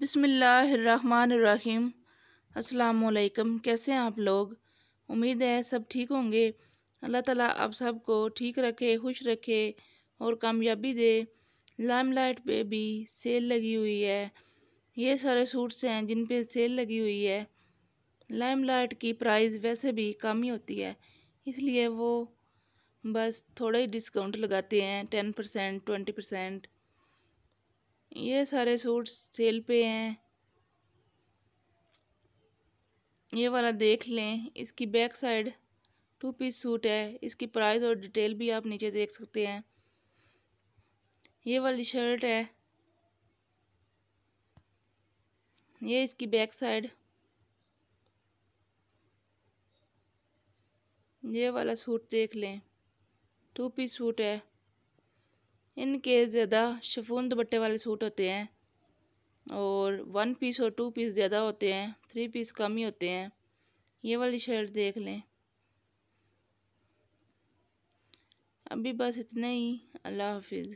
बिसमीम् असलकम कैसे हैं आप लोग उम्मीद है सब ठीक होंगे अल्लाह ताला आप सबको ठीक रखे खुश रखे और कामयाबी दे लाइम लाइट पर भी सेल लगी हुई है ये सारे सूट्स हैं जिन पे सेल लगी हुई है लाइम लाइट की प्राइस वैसे भी कम ही होती है इसलिए वो बस थोड़ा ही डिस्काउंट लगाते हैं टेन परसेंट ट्वेंटी परसेंट ये सारे सूट सेल पे हैं ये वाला देख लें इसकी back side two piece suit है इसकी प्राइस और डिटेल भी आप नीचे देख सकते हैं ये वाली शर्ट है ये इसकी बैक साइड ये वाला सूट देख लें टू पीस सूट है इनके ज़्यादा शफून दुपट्टे वाले सूट होते हैं और वन पीस और टू पीस ज़्यादा होते हैं थ्री पीस कम ही होते हैं ये वाली शर्ट देख लें अभी बस इतना ही अल्लाह हाफिज़